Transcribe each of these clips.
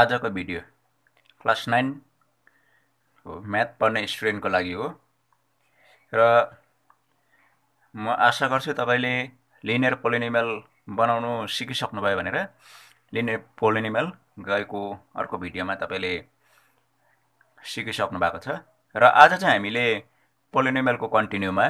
आजको video class nine हो math पढ्ने स्टुडेन्टको लागि हो र म आशा गर्छु तपाईँले लिनियर पोलिनिमेल बनाउनु सिकिसक्नुभयो भनेर लिनियर पोलिनिमेल गएको अर्को भिडियोमा तपाईँले सिकिसक्नु भएको छ र आज चाहिँ हामीले पोलिनिमेलको कन्टिन्यूमा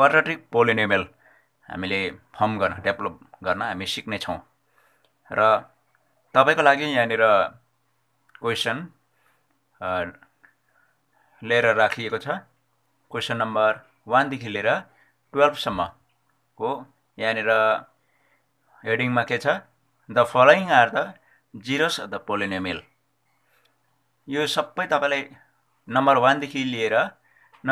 क्वाड्रेटिक पोलिनिमेल हामीले फर्म गर्न डेभलप गर्न हामी सिक्नेछौँ र तपाईँको लागि यहाँनिर क्वेसन लिएर राखिएको छ क्वेसन नम्बर वानदेखि लिएर टुवेल्भसम्मको यहाँनिर हेडिङमा के छ the following are the zeros of the polynomial यो सबै तपाईँलाई नम्बर वानदेखि लिएर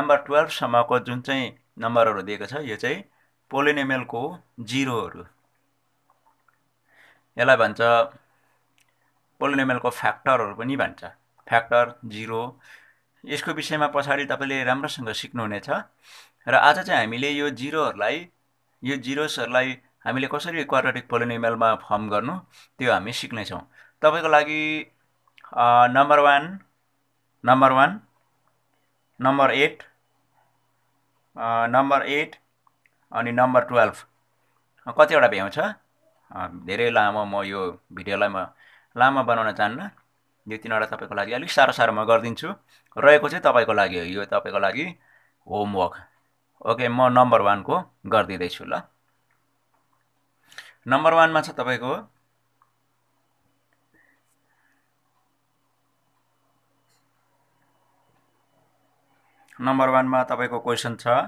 नम्बर टुवेल्भसम्मको जुन चाहिँ नम्बरहरू दिएको छ यो चाहिँ पोलिनेमेलको जिरोहरू यसलाई भन्छ पोलिनोमियलको फ्याक्टरहरू पनि भन्छ फ्याक्टर जिरो यसको विषयमा पछाडि तपाईँले राम्रोसँग सिक्नुहुनेछ र आज चाहिँ हामीले यो जिरोहरूलाई यो जिरोसहरूलाई हामीले कसरी क्वाड्रेटिक पोलिनोमियलमा फर्म गर्नु त्यो हामी सिक्नेछौँ तपाईँको लागि number one number one number eight number eight अनि नम्बर टुवेल्भ कतिवटा भ्याउँछ धेरै लामो म यो भिडियोलाई म लामा बनाउन चाहन्न यो तिनवटा तपाईँको लागि अलिक साह्रो साह्रो म गरिदिन्छु रहेको चाहिँ तपाईँको लागि हो यो तपाईँको लागि होमवर्क ओके म नम्बर वानको गरिदिँदैछु ल नम्बर वानमा छ तपाईँको नम्बर वानमा तपाईँको क्वेसन छ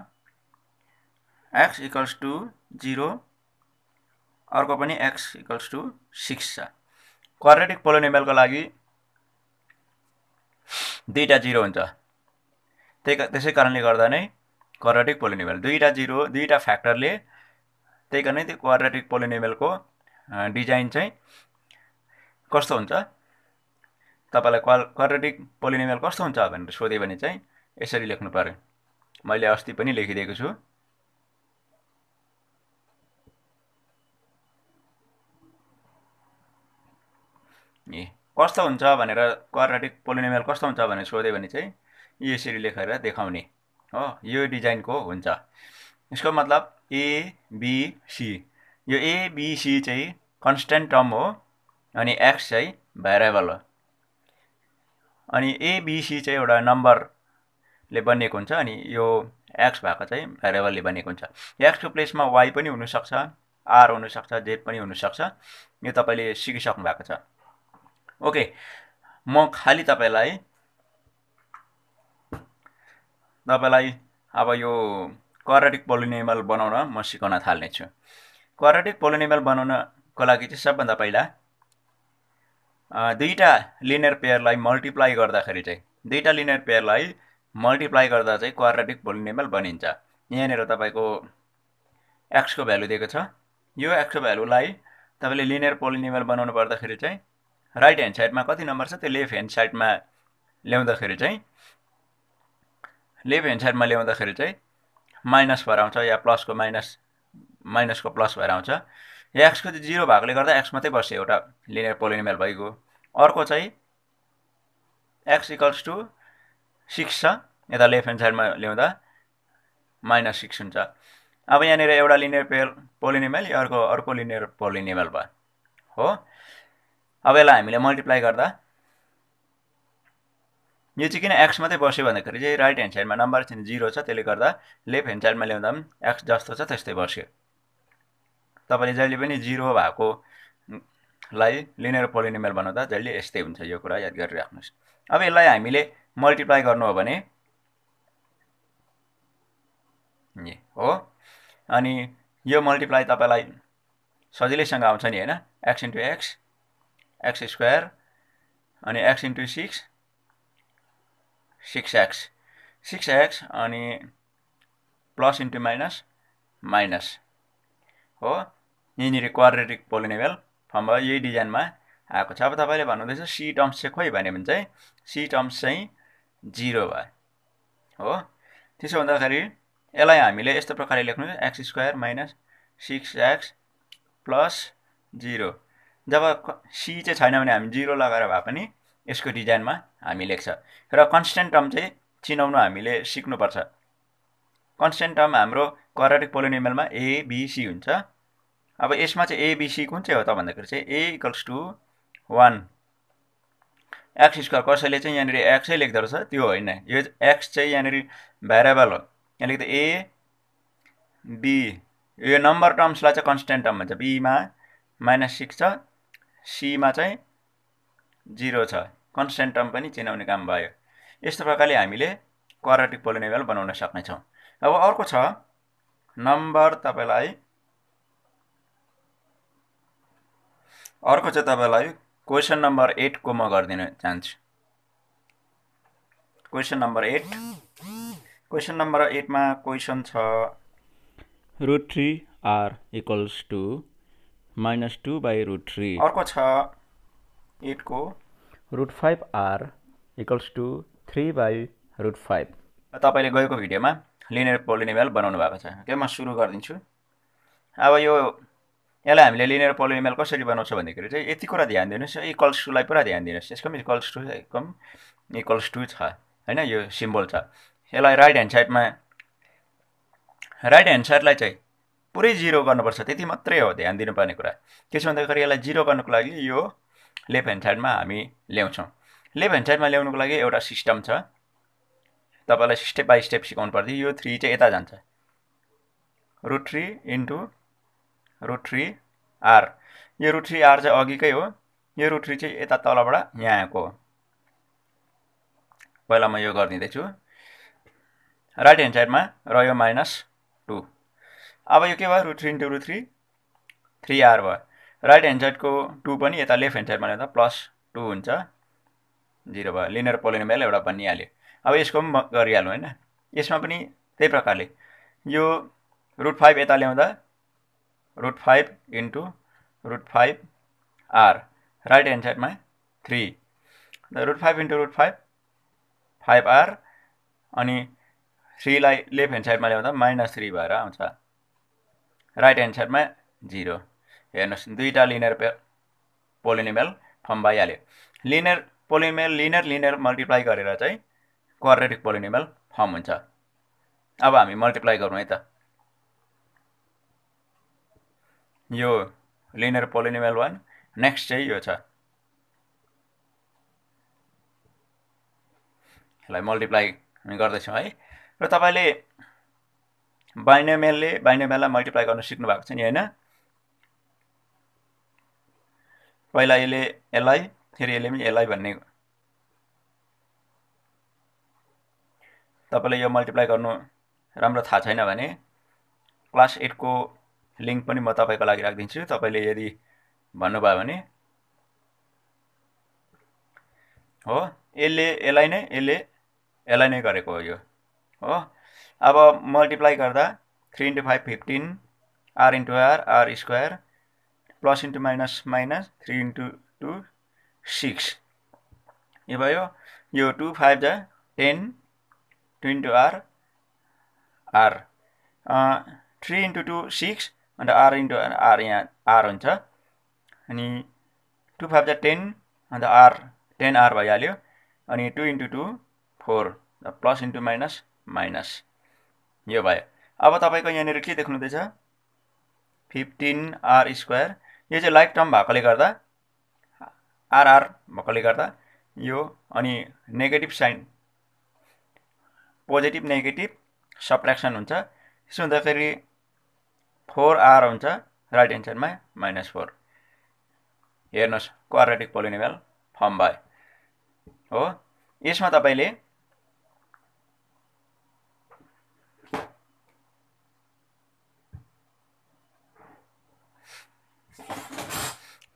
एक्स इक्वल्स टू जिरो अर्को पनि एक्स इक्वल्स टू सिक्स छ क्वाड्रेटिक पोलोनिमेलको लागि दुईवटा जिरो हुन्छ त्यही त्यसै कारणले गर्दा नै क्वाड्रेटिक पोलोनिमेल दुईवटा जिरो दुईवटा फ्याक्टरले त्यही कारण त्यो क्वाड्रेटिक को डिजाइन चाहिँ कस्तो हुन्छ तपाईँलाई क्वा क्वाड्रेटिक पोलिनिमेल कस्तो हुन्छ भनेर सोध्यो भने चाहिँ यसरी लेख्नु पऱ्यो मैले अस्ति पनि लेखिदिएको छु ए कस्तो हुन्छ भनेर क्वाड्रेटिक पोलिनोमियल कस्तो हुन्छ भनेर सोध्यो भने चाहिँ यसरी लेखेर देखाउने हो यो डिजाइनको हुन्छ यसको मतलब एबिसी यो एबिसी चाहिँ कन्सटेन्ट टर्म हो अनि एक्स चाहिँ भेराएबल हो अनि एबिसी चाहिँ एउटा नम्बरले बनिएको हुन्छ अनि यो एक्स भएको चाहिँ भेरिएबलले बनिएको हुन्छ एक्सको प्लेसमा वाई पनि हुनसक्छ आर हुनसक्छ जेड पनि हुनसक्छ यो तपाईँले सिकिसक्नु भएको छ ओके म खालि तपाईँलाई तपाईँलाई अब यो क्वारेटिक पोलिनिमल बनाउन म सिकाउन थाल्नेछु क्वारेटिक पोलिनिमल बनाउनको लागि चाहिँ सबभन्दा पहिला दुईवटा लिनियर पेयरलाई मल्टिप्लाई गर्दाखेरि चाहिँ दुईवटा लिनियर पेयरलाई मल्टिप्लाई गर्दा चाहिँ क्वारेटिक पोलिनिमल बनिन्छ यहाँनिर तपाईँको एक्सको भ्यालु दिएको छ यो एक्सको भ्यालुलाई तपाईँले लिनियर पोलिनिमल बनाउनु पर्दाखेरि चाहिँ राइट ह्यान्ड साइडमा कति नम्बर छ त्यो लेफ्ट ह्यान्ड साइडमा ल्याउँदाखेरि चाहिँ लेफ्ट ह्यान्ड साइडमा ल्याउँदाखेरि चाहिँ माइनस भएर आउँछ या प्लसको माइनस माइनसको प्लस भएर आउँछ या एक्सको चाहिँ जिरो भएकोले गर्दा एक्स मात्रै बस्यो एउटा लिनियर पोलिनिमेल भइगयो अर्को चाहिँ एक्स इक्वल्स टु सिक्स छ यता लेफ्ट ह्यान्ड साइडमा ल्याउँदा माइनस सिक्स हुन्छ अब यहाँनिर एउटा लिनियर पेल पोलिनिमेल अर्को अर्को लिनियर पोलिनिमेल भयो हो अब यसलाई हामीले मल्टिप्लाई गर्दा यो चाहिँ किन एक्स मात्रै बस्यो भन्दाखेरि चाहिँ राइट ह्यान्ड साइडमा नम्बर चाहिँ जिरो छ त्यसले गर्दा लेफ्ट ह्यान्ड साइडमा ल्याउँदा पनि एक्स जस्तो छ त्यस्तै बस्यो तपाईँले जहिले पनि जिरो भएकोलाई लिनेर पोलिनिमेल बनाउँदा जहिले यस्तै हुन्छ यो कुरा याद गरिराख्नुहोस् अब यसलाई हामीले मल्टिप्लाई गर्नु हो भने हो अनि यो मल्टिप्लाई तपाईँलाई सजिलैसँग आउँछ नि होइन x into x x square अनि x into six six x six x अनि प्लस इन्टु माइनस माइनस हो यहाँनिर क्वारेटिक पोलिनेबल फर्म भयो यही डिजाइनमा आएको छ अब तपाईँले भन्नुहुँदैछ सी टर्म्स चाहिँ खोइ भन्यो भने चाहिँ सी टर्म्स चाहिँ जिरो भयो हो त्यसो भन्दाखेरि यसलाई हामीले यस्तो प्रकारले लेख्नु x square minus six x plus zero जब सी चाहिँ छैन भने हामी जिरो लगाएर भए पनि यसको डिजाइनमा हामी लेख्छ र कन्सटेन्ट टर्म चाहिँ चिनाउनु हामीले सिक्नुपर्छ कन्सटेन्ट टर्म हाम्रो करेक्ट पोलिनिमेलमा एबिसी हुन्छ अब यसमा चाहिँ एबिसी कुन चाहिँ हो त भन्दाखेरि चाहिँ a equals to one x square कसैले चाहिँ यहाँनिर एक्सै लेख्दो रहेछ त्यो होइन यो एक्स चाहिँ यहाँनिर भ्यारेबल हो यहाँ लेख्दा ए बी यो नम्बर टर्म्सलाई चाहिँ कन्सटेन्ट टर्म भन्छ बीमा माइनस सिक्स छ सीमा चाहिँ जिरो छ कन्सटेन्ट टर्म पनि चिनाउने काम भयो यस्तो प्रकारले हामीले क्वाड्रेटिक पोलिनेगल बनाउन सक्नेछौँ अब अर्को छ नम्बर तपाईँलाई अर्को चाहिँ तपाईँलाई क्वेसन नम्बर एटको म गरिदिन चाहन्छु question number eight question number एटमा क्वेसन छ root three r equals to minus two by root three अर्को छ एटको root five r equals to three by root five तपाईँले गएको भिडियोमा लिनियर पोलिनिमेल बनाउनु भएको छ के म सुरु गरिदिन्छु अब यो यसलाई हामीले लिनियर पोलिनिमेल कसरी बनाउँछ भन्दाखेरि चाहिँ यति कुरा ध्यान दिनुहोस् इक्वल्स टूलाई पुरा ध्यान दिनुहोस् यसको पनि इक्वल्स टू एकदम इक्वल्स टू छ होइन यो सिम्बल छ यसलाई राइट ह्यान्ड साइडमा राइट ह्यान्ड साइडलाई चाहिँ पुरै जिरो गर्नुपर्छ त्यति मात्रै हो ध्यान दिनुपर्ने कुरा त्यसो भन्दाखेरि यसलाई जिरो गर्नुको लागि यो लेफ्ट ह्यान्ड साइडमा हामी ल्याउँछौँ लेफ्ट ह्यान्ड साइडमा ल्याउनुको लागि एउटा सिस्टम छ तपाईँलाई स्टेप बाई स्टेप सिकाउनु पर्थ्यो यो थ्री चाहिँ यता जान्छ root three into root three r यो रुट थ्री आर चाहिँ अघिकै हो यो रुट थ्री चाहिँ यता तलबाट यहाँ आएको हो पहिला म यो गरिदिँदैछु राइट ह्यान्ड साइडमा रह्यो माइनस टू अब यो के भयो root three into root three three r भयो राइट ह्यान्ड साइडको टू पनि यता लेफ्ट ह्यान्ड साइडमा ल्याउँदा प्लस टू हुन्छ जिरो भयो लिनर पोलिनोमियल एउटा भनिहाल्यो अब यसको पनि गरिहालौँ होइन यसमा पनि त्यही प्रकारले यो रुट फाइभ यता ल्याउँदा root five into root five r right hand साइडमा three root five into root five five r अनि थ्रीलाई लेफ्ट ह्यान्ड साइडमा ल्याउँदा माइनस थ्री भएर आउँछ राइट एन्सरमा जिरो हेर्नुहोस् दुईवटा लिनर पे पोलिनिमेल फर्म भइहाल्यो linear polynomial linear linear multiply गरेर चाहिँ क्वाड्रेटिक पोलिनिमेल फर्म हुन्छ अब हामी मल्टिप्लाई गरौँ है त यो लिनर पोलिनिमेल वान नेक्स्ट चाहिँ यो छ यसलाई मल्टिप्लाई गर्दैछौँ है र तपाईँले बाइनोमेलले बाइनोमेललाई मल्टिप्लाई गर्न सिक्नु भएको छ नि होइन पहिला यसले यसलाई फेरि यसले पनि यसलाई भन्ने तपाईँले यो मल्टिप्लाई गर्नु राम्रो थाहा छैन भने क्लास एटको लिङ्क पनि म तपाईँको लागि राखिदिन्छु तपाईँले यदि भन्नुभयो भने हो यसले यसलाई नै यसले यसलाई नै गरेको हो यो हो अब मल्टिप्लाई गर्दा three into five fifteen r into r r square plus into minus minus three into two six यो भयो यो टू फाइभ जा ten two into r r three into two six अन्त आर इन्टु आर यहाँ r हुन्छ अनि two five जा ten अन्त आर टेन आर भइहाल्यो अनि two into two four plus into minus minus यो भयो अब तपाईँको यहाँनिर के देख्नुहुँदैछ फिफ्टिन आर स्क्वायर यो चाहिँ लाइफ टर्म भएकोले गर्दा आरआर भएकोले गर्दा यो अनि नेगेटिभ साइन पोजिटिभ नेगेटिभ सप्रेक्सन हुन्छ यसो हुँदाखेरि फोर आर हुन्छ राइट एन्सरमा माइनस फोर हेर्नुहोस् क्वारेटिक पोलिनिमेल फर्म भयो हो यसमा तपाईँले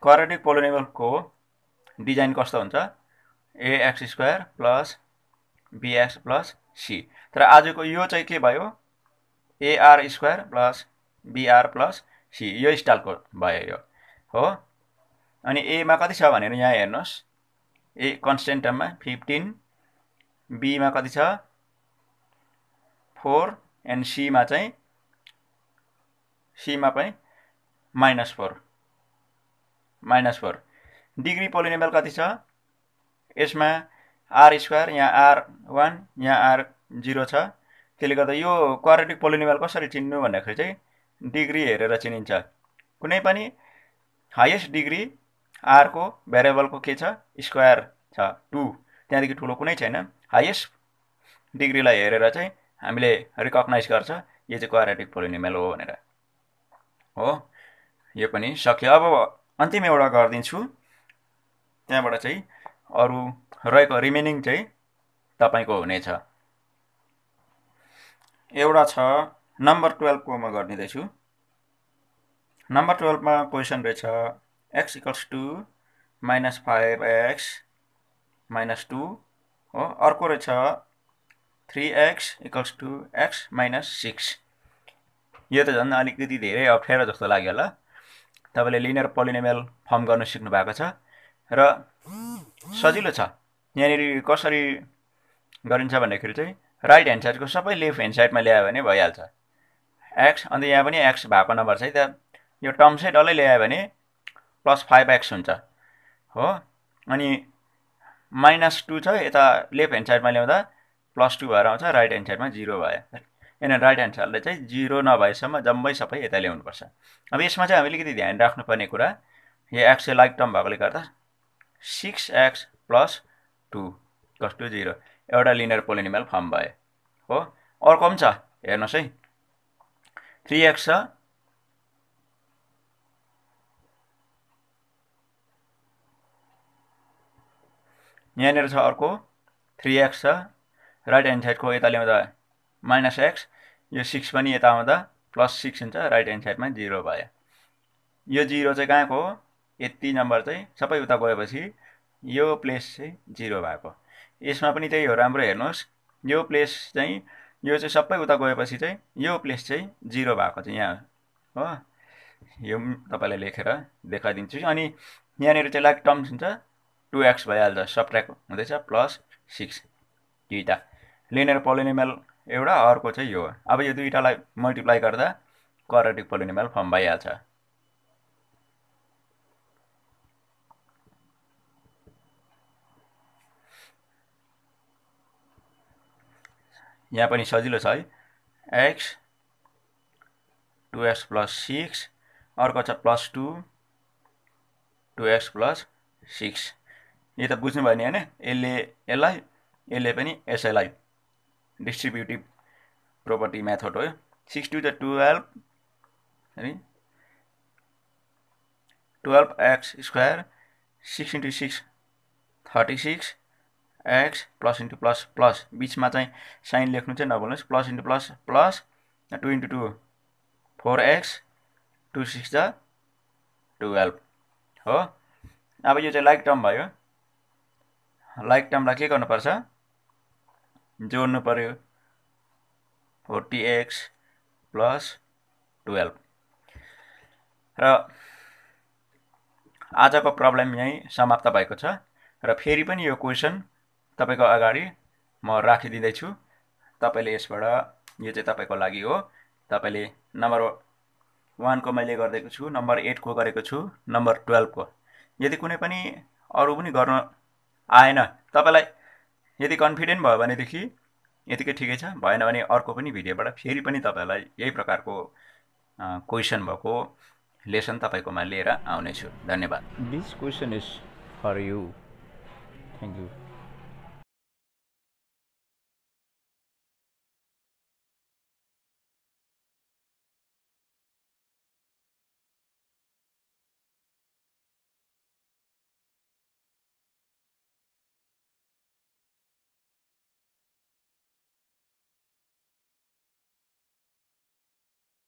क्वाड्रेटिक पोलोनेबलको डिजाइन कस्तो हुन्छ ax square plus bx plus c तर आजको यो चाहिँ के भयो ar square plus br plus c यो स्टाइलको भयो यो हो अनि एमा कति छ भनेर यहाँ हेर्नुहोस् ए कन्सटेन्ट टर्ममा फिफ्टिन बीमा कति छ फोर एन्ड सीमा चाहिँ सीमा पनि minus four minus four degree polynomial कति छ यसमा आर स्क्वायर यहाँ आर वान यहाँ आर जिरो छ त्यसले गर्दा यो क्वारेटिक पोलिनेबल कसरी चिन्नु भन्दाखेरि चाहिँ डिग्री हेरेर चिनिन्छ कुनै पनि हाइएस्ट डिग्री आरको भेरिएबलको के छ स्क्वायर छ टू त्यहाँदेखि ठुलो कुनै छैन हाइएस्ट डिग्रीलाई हेरेर चाहिँ हामीले रिकगनाइज गर्छ यो चाहिँ क्वारेटिक पोलिनेबल हो भनेर हो यो पनि सक्यो अब अन्तिम एउटा गरिदिन्छु त्यहाँबाट चाहिँ अरू रहेको रिमेनिङ चाहिँ तपाईँको हुनेछ एउटा छ नम्बर टुवेल्भको म गरिदिँदैछु नम्बर टुवेल्भमा क्वेसन रहेछ x equals to minus five x minus two हो अर्को रहेछ three x equals to x minus six यो त झन् अलिकति धेरै अप्ठ्यारो जस्तो लाग्यो होला तपाईँले लिनियर पोलिनेमेल फर्म गर्न सिक्नु भएको छ र सजिलो छ यहाँनिर कसरी गरिन्छ भन्दाखेरि चाहिँ राइट ह्यान्ड साइडको सबै लेफ्ट ह्यान्ड साइडमा ल्यायो भने भइहाल्छ एक्स अन्त यहाँ पनि एक्स भएको नम्बर चाहिँ त यो टर्म चाहिँ डल्लै ल्यायो भने प्लस फाइभ एक्स हुन्छ हो अनि माइनस टू छ यता लेफ्ट ह्यान्ड साइडमा ल्याउँदा प्लस टू भएर आउँछ राइट ह्यान्ड साइडमा जिरो भयो किन राइट ह्यान्ड एन्सरले चाहिँ जिरो नभएसम्म जम्मै सबै यता ल्याउनुपर्छ अब यसमा चाहिँ हामी अलिकति ध्यान राख्नुपर्ने कुरा यो एक्स चाहिँ लाइक टर्म भएकोले गर्दा सिक्स एक्स प्लस टू कस टू जिरो एउटा लिनियर पोलिनिमल फर्म भयो हो अर्को पनि छ हेर्नुहोस् है थ्री एक्स छ यहाँनिर छ अर्को थ्री एक्स छ राइट ह्यान्ड साइडको यता ल्याउँदा माइनस एक्स यो सिक्स पनि यता आउँदा प्लस सिक्स हुन्छ राइट ह्यान्ड साइडमा जिरो भयो यो जिरो चाहिँ कहाँको हो यति नम्बर चाहिँ सबै उता गएपछि यो प्लेस चाहिँ जिरो भएको यसमा पनि त्यही हो राम्रो हेर्नुहोस् यो प्लेस चाहिँ यो चाहिँ सबै उता गएपछि चाहिँ यो प्लेस चाहिँ जिरो भएको चाहिँ यहाँ हो यो पनि तपाईँलाई लेखेर देखाइदिन्छु अनि यहाँनिर चाहिँ लाइक टर्म्स हुन्छ टु एक्स भइहाल्छ सब्ट्र्याक हुँदैछ प्लस सिक्स दुईवटा लिनेर पोलिनिमल एउटा अर्को चाहिँ यो अब यो दुईवटालाई मल्टिप्लाई गर्दा क्वाड्रेटिक पोलिनिमल फर्म भइहाल्छ यहाँ पनि सजिलो छ है x two x plus six अर्को छ plus two two x plus six यो त बुझ्नुभयो नि होइन यसले यसलाई यसले पनि यसैलाई डिस्ट्रिब्युटिभ प्रपर्टी मेथड हो सिक्स टू द टुवेल्भ है twelve x square six into six thirty six x plus into plus plus बिचमा चाहिँ साइन लेख्नु चाहिँ नभुल्नुहोस् plus into plus plus two into two four x two six द twelve हो अब यो चाहिँ लाइक टर्म भयो लाइक टर्मलाई के गर्नुपर्छ जोड्नु पऱ्यो फोर्टी एक्स प्लस टुवेल्भ र आजको प्रब्लम यहीँ समाप्त भएको छ र फेरि पनि यो क्वेसन तपाईँको अगाडि म राखिदिँदैछु तपाईँले यसबाट यो चाहिँ तपाईँको लागि हो तपाईँले नम्बर वानको मैले गरिदिएको छु नम्बर एटको गरेको छु नम्बर टुवेल्भको यदि कुनै पनि अरू पनि गर्न आएन तपाईँलाई यदि कन्फिडेन्ट भयो भनेदेखि यतिकै ठिकै छ भएन भने अर्को पनि भिडियोबाट फेरि पनि तपाईँहरूलाई यही प्रकारको क्वेसन भएको लेसन तपाईँकोमा लिएर आउनेछु धन्यवाद this question is for you thank you